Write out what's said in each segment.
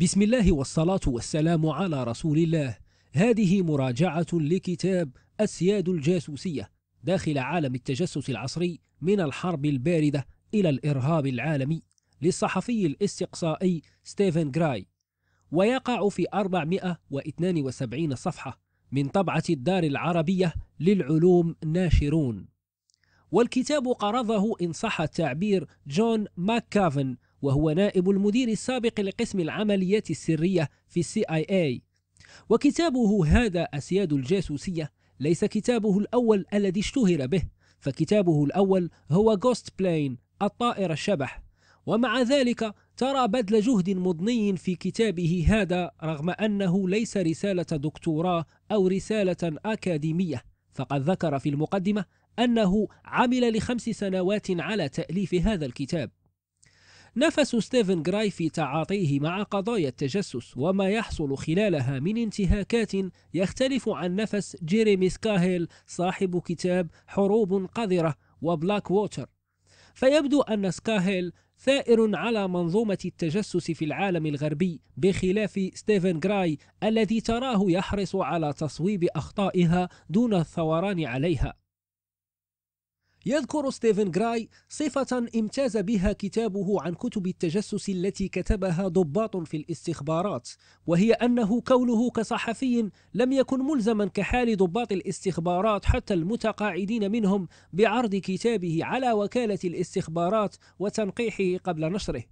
بسم الله والصلاة والسلام على رسول الله هذه مراجعة لكتاب أسياد الجاسوسية داخل عالم التجسس العصري من الحرب الباردة إلى الإرهاب العالمي للصحفي الاستقصائي ستيفن جراي ويقع في 472 صفحة من طبعة الدار العربية للعلوم ناشرون والكتاب قرضه إن صح التعبير جون ماكافن وهو نائب المدير السابق لقسم العمليات السرية في السي آي آي وكتابه هذا أسياد الجاسوسية ليس كتابه الأول الذي اشتهر به فكتابه الأول هو جوست بلين الطائر الشبح ومع ذلك ترى بذل جهد مضني في كتابه هذا رغم أنه ليس رسالة دكتوراه أو رسالة أكاديمية فقد ذكر في المقدمة أنه عمل لخمس سنوات على تأليف هذا الكتاب نفس ستيفن جراي في تعاطيه مع قضايا التجسس وما يحصل خلالها من انتهاكات يختلف عن نفس جيريمي سكاهيل صاحب كتاب حروب قذرة وبلاك ووتر فيبدو أن سكاهيل ثائر على منظومة التجسس في العالم الغربي بخلاف ستيفن جراي الذي تراه يحرص على تصويب أخطائها دون الثوران عليها يذكر ستيفن غراي صفة امتاز بها كتابه عن كتب التجسس التي كتبها ضباط في الاستخبارات وهي أنه كونه كصحفي لم يكن ملزما كحال ضباط الاستخبارات حتى المتقاعدين منهم بعرض كتابه على وكالة الاستخبارات وتنقيحه قبل نشره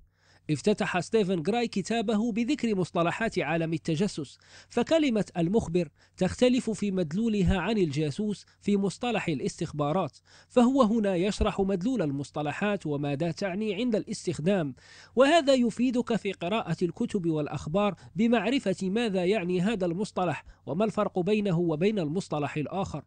افتتح ستيفن جراي كتابه بذكر مصطلحات عالم التجسس فكلمة المخبر تختلف في مدلولها عن الجاسوس في مصطلح الاستخبارات فهو هنا يشرح مدلول المصطلحات وماذا تعني عند الاستخدام وهذا يفيدك في قراءة الكتب والأخبار بمعرفة ماذا يعني هذا المصطلح وما الفرق بينه وبين المصطلح الآخر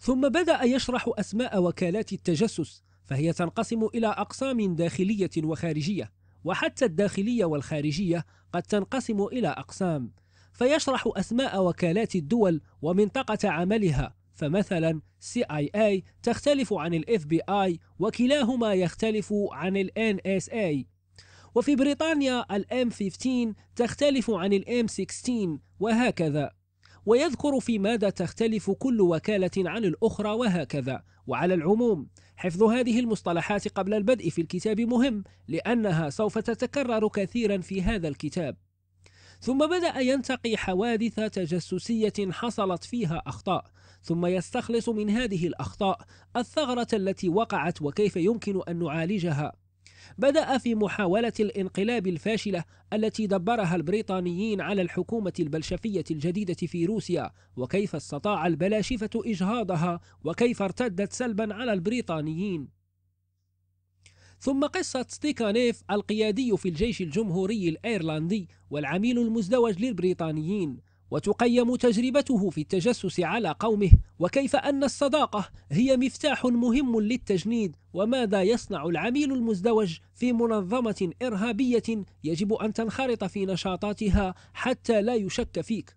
ثم بدأ يشرح أسماء وكالات التجسس فهي تنقسم إلى أقسام داخلية وخارجية وحتى الداخلية والخارجية قد تنقسم إلى أقسام فيشرح أسماء وكالات الدول ومنطقة عملها فمثلا CIA تختلف عن الـ FBI وكلاهما يختلف عن الـ NSA وفي بريطانيا الـ M15 تختلف عن الـ M16 وهكذا ويذكر في ماذا تختلف كل وكالة عن الأخرى وهكذا وعلى العموم حفظ هذه المصطلحات قبل البدء في الكتاب مهم لأنها سوف تتكرر كثيرا في هذا الكتاب ثم بدأ ينتقي حوادث تجسسية حصلت فيها أخطاء ثم يستخلص من هذه الأخطاء الثغرة التي وقعت وكيف يمكن أن نعالجها بدأ في محاولة الانقلاب الفاشلة التي دبرها البريطانيين على الحكومة البلشفية الجديدة في روسيا وكيف استطاع البلاشفة إجهاضها وكيف ارتدت سلبا على البريطانيين ثم قصة ستيكانيف القيادي في الجيش الجمهوري الأيرلندي والعميل المزدوج للبريطانيين وتقيم تجربته في التجسس على قومه وكيف أن الصداقة هي مفتاح مهم للتجنيد وماذا يصنع العميل المزدوج في منظمة إرهابية يجب أن تنخرط في نشاطاتها حتى لا يشك فيك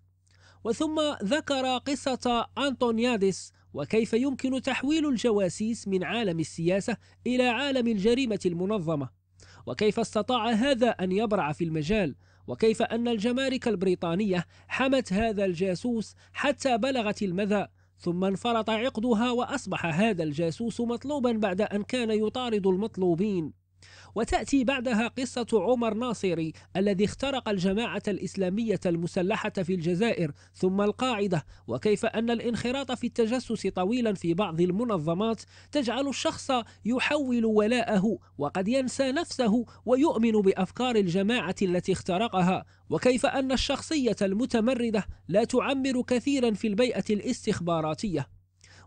وثم ذكر قصة أنطونياديس وكيف يمكن تحويل الجواسيس من عالم السياسة إلى عالم الجريمة المنظمة وكيف استطاع هذا أن يبرع في المجال وكيف أن الجمارك البريطانية حمت هذا الجاسوس حتى بلغت المذى ثم انفرط عقدها وأصبح هذا الجاسوس مطلوبا بعد أن كان يطارد المطلوبين وتأتي بعدها قصة عمر ناصري الذي اخترق الجماعة الإسلامية المسلحة في الجزائر ثم القاعدة وكيف أن الانخراط في التجسس طويلا في بعض المنظمات تجعل الشخص يحول ولاءه وقد ينسى نفسه ويؤمن بأفكار الجماعة التي اخترقها وكيف أن الشخصية المتمردة لا تعمر كثيرا في البيئة الاستخباراتية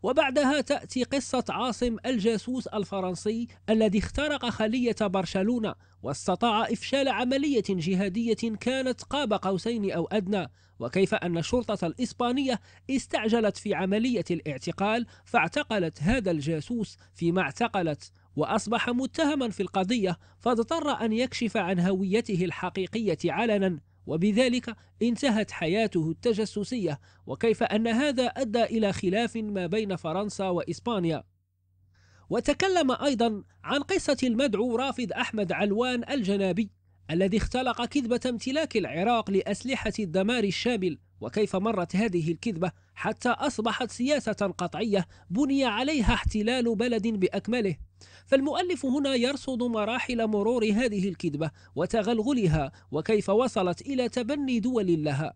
وبعدها تأتي قصة عاصم الجاسوس الفرنسي الذي اخترق خلية برشلونة واستطاع إفشال عملية جهادية كانت قاب قوسين أو أدنى وكيف أن الشرطة الإسبانية استعجلت في عملية الاعتقال فاعتقلت هذا الجاسوس فيما اعتقلت وأصبح متهما في القضية فاضطر أن يكشف عن هويته الحقيقية علنا وبذلك انتهت حياته التجسسية وكيف أن هذا أدى إلى خلاف ما بين فرنسا وإسبانيا وتكلم أيضا عن قصة المدعو رافض أحمد علوان الجنابي الذي اختلق كذبة امتلاك العراق لأسلحة الدمار الشامل وكيف مرت هذه الكذبة حتى أصبحت سياسة قطعية بني عليها احتلال بلد بأكمله فالمؤلف هنا يرصد مراحل مرور هذه الكذبة وتغلغلها وكيف وصلت إلى تبني دول لها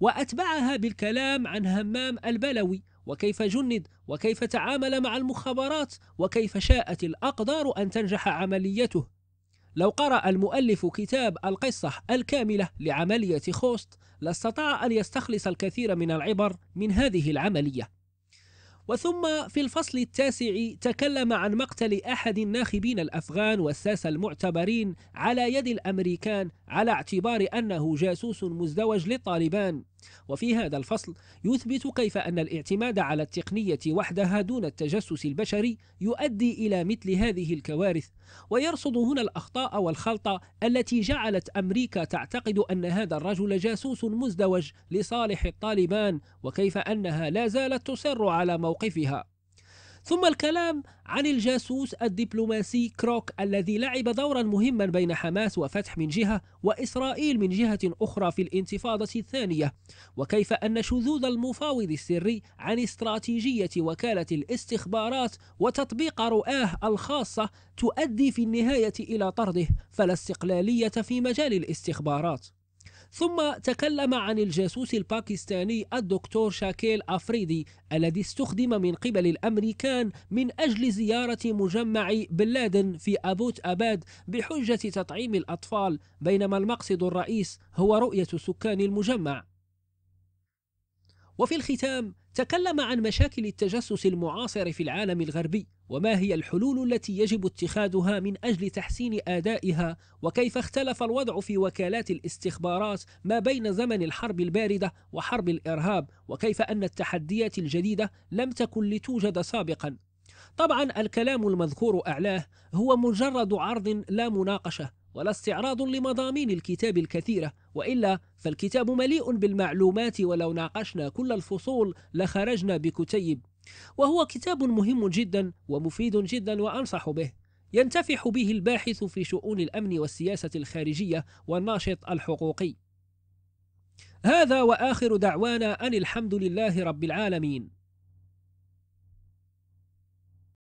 وأتبعها بالكلام عن همام البلوي وكيف جند وكيف تعامل مع المخابرات وكيف شاءت الأقدار أن تنجح عمليته لو قرأ المؤلف كتاب القصة الكاملة لعملية خوست لاستطاع أن يستخلص الكثير من العبر من هذه العملية وثم في الفصل التاسع تكلم عن مقتل أحد الناخبين الأفغان والساسة المعتبرين على يد الأمريكان على اعتبار أنه جاسوس مزدوج للطالبان وفي هذا الفصل يثبت كيف أن الاعتماد على التقنية وحدها دون التجسس البشري يؤدي إلى مثل هذه الكوارث ويرصد هنا الأخطاء والخلطة التي جعلت أمريكا تعتقد أن هذا الرجل جاسوس مزدوج لصالح الطالبان وكيف أنها لا زالت تصر على موقفها ثم الكلام عن الجاسوس الدبلوماسي كروك الذي لعب دورا مهما بين حماس وفتح من جهة وإسرائيل من جهة أخرى في الانتفاضة الثانية وكيف أن شذوذ المفاوض السري عن استراتيجية وكالة الاستخبارات وتطبيق رؤاه الخاصة تؤدي في النهاية إلى طرده فلا استقلالية في مجال الاستخبارات ثم تكلم عن الجاسوس الباكستاني الدكتور شاكيل أفريدي الذي استخدم من قبل الأمريكان من أجل زيارة مجمع بن لادن في أبوت أباد بحجة تطعيم الأطفال بينما المقصد الرئيس هو رؤية سكان المجمع وفي الختام تكلم عن مشاكل التجسس المعاصر في العالم الغربي وما هي الحلول التي يجب اتخاذها من أجل تحسين أدائها وكيف اختلف الوضع في وكالات الاستخبارات ما بين زمن الحرب الباردة وحرب الإرهاب وكيف أن التحديات الجديدة لم تكن لتوجد سابقا طبعا الكلام المذكور أعلاه هو مجرد عرض لا مناقشة ولا استعراض لمضامين الكتاب الكثيرة وإلا فالكتاب مليء بالمعلومات ولو ناقشنا كل الفصول لخرجنا بكتيب وهو كتاب مهم جدا ومفيد جدا وأنصح به ينتفح به الباحث في شؤون الأمن والسياسة الخارجية والناشط الحقوقي هذا وآخر دعوانا أن الحمد لله رب العالمين